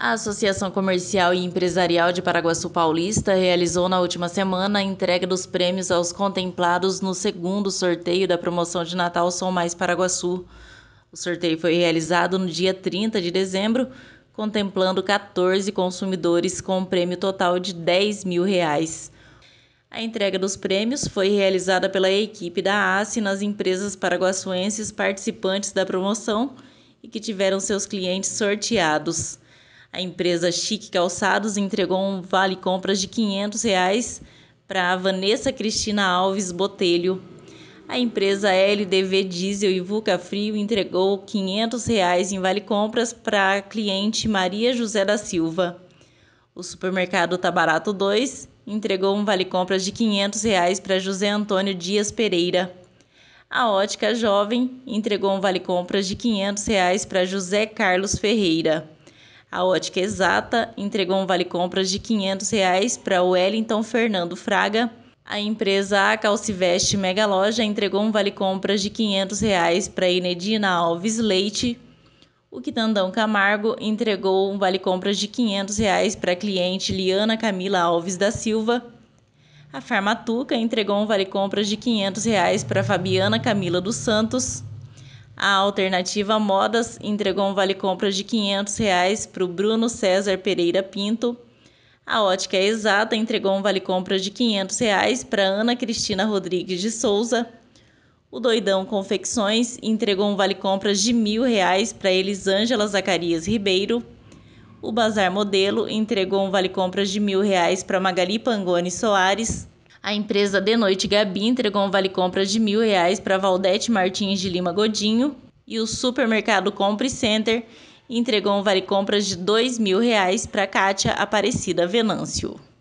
A Associação Comercial e Empresarial de Paraguaçu Paulista realizou na última semana a entrega dos prêmios aos contemplados no segundo sorteio da promoção de Natal Som Mais Paraguaçu. O sorteio foi realizado no dia 30 de dezembro, contemplando 14 consumidores com um prêmio total de 10 mil reais. A entrega dos prêmios foi realizada pela equipe da ASSE nas empresas paraguaçuenses participantes da promoção e que tiveram seus clientes sorteados. A empresa Chique Calçados entregou um vale compras de R$ 500 reais para Vanessa Cristina Alves Botelho. A empresa LDV Diesel e Vulca Frio entregou R$ 500 reais em vale compras para a cliente Maria José da Silva. O supermercado Tabarato 2 entregou um vale compras de R$ 500 reais para José Antônio Dias Pereira. A Ótica Jovem entregou um vale compras de R$ 500 reais para José Carlos Ferreira. A ótica exata entregou um vale-compras de R$ 500 reais para Wellington Fernando Fraga. A empresa A Calciveste Mega Loja entregou um vale-compras de R$ 500 reais para Inedina Alves Leite. O Quitandão Camargo entregou um vale-compras de R$ 500 reais para a cliente Liana Camila Alves da Silva. A Farmatuca entregou um vale-compras de R$ 500 reais para Fabiana Camila dos Santos. A alternativa Modas entregou um vale compras de R$ 500 reais para o Bruno César Pereira Pinto. A Ótica Exata entregou um vale compras de R$ 500 reais para Ana Cristina Rodrigues de Souza. O Doidão Confecções entregou um vale compras de R$ 1.000 reais para Elisângela Zacarias Ribeiro. O Bazar Modelo entregou um vale compras de R$ 1.000 reais para Magali Pangoni Soares. A empresa De Noite Gabi entregou um vale compra de mil reais para Valdete Martins de Lima Godinho e o supermercado Compre Center entregou um vale-compras de dois mil reais para Kátia Aparecida Venâncio.